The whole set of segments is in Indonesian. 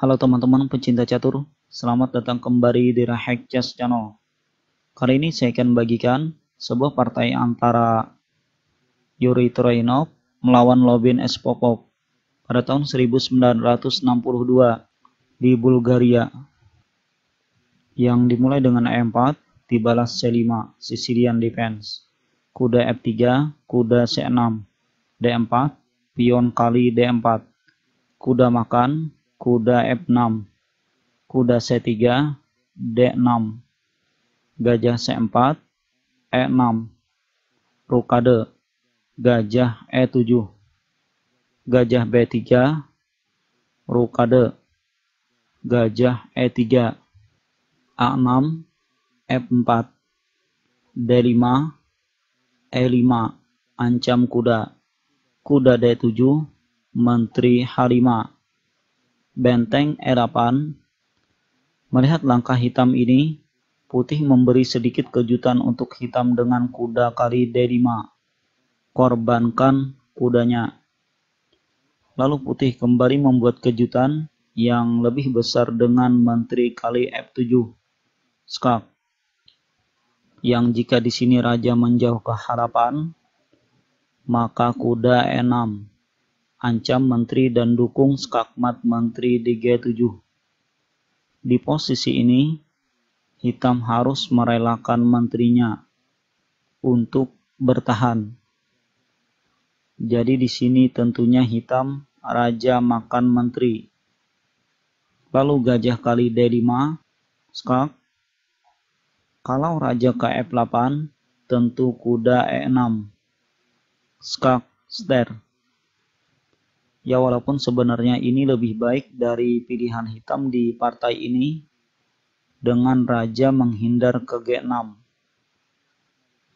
Halo teman-teman pecinta catur, selamat datang kembali di Rahek Chess Channel. Kali ini saya akan bagikan sebuah partai antara Yuri Troinov melawan Lobin Espopov pada tahun 1962 di Bulgaria yang dimulai dengan E4 dibalas C5 Sicilian Defense kuda F3 e kuda C6 D4 pion kali D4 kuda makan kuda F6, kuda C3, D6, gajah C4, E6, e rokade, gajah E7, gajah B3, rokade, gajah E3, A6, F4, D5, E5, ancam kuda, kuda D7, menteri Harima benteng Erapan, melihat langkah hitam ini, putih memberi sedikit kejutan untuk hitam dengan kuda kali D5. Korbankan kudanya. Lalu putih kembali membuat kejutan yang lebih besar dengan menteri kali F7. Skak. Yang jika di sini raja menjauh ke harapan, maka kuda E6 ancam menteri dan dukung skakmat menteri di G7. Di posisi ini, hitam harus merelakan menterinya untuk bertahan. Jadi di sini tentunya hitam raja makan menteri. Lalu gajah kali D5, skak. Kalau raja ke F8, tentu kuda E6, skak, ster. Ya walaupun sebenarnya ini lebih baik dari pilihan hitam di partai ini dengan raja menghindar ke G6.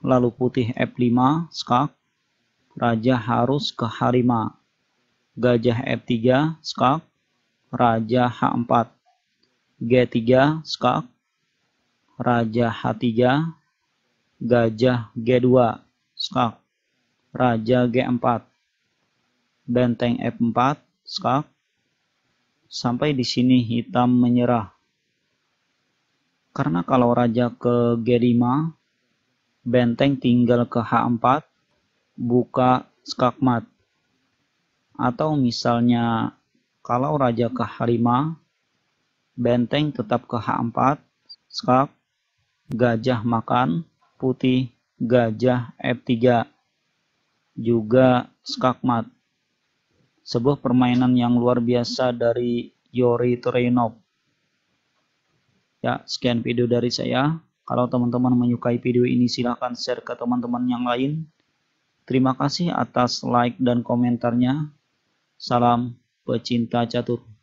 Lalu putih F5 skak, raja harus ke H5. Gajah F3 skak, raja H4. G3 skak, raja H3, gajah G2 skak, raja G4 benteng F4 skak sampai di sini hitam menyerah karena kalau raja ke G5 benteng tinggal ke H4 buka skakmat atau misalnya kalau raja ke H5 benteng tetap ke H4 skak gajah makan putih gajah F3 juga skakmat sebuah permainan yang luar biasa dari Yori Torino. Ya, sekian video dari saya. Kalau teman-teman menyukai video ini silahkan share ke teman-teman yang lain. Terima kasih atas like dan komentarnya. Salam pecinta catur.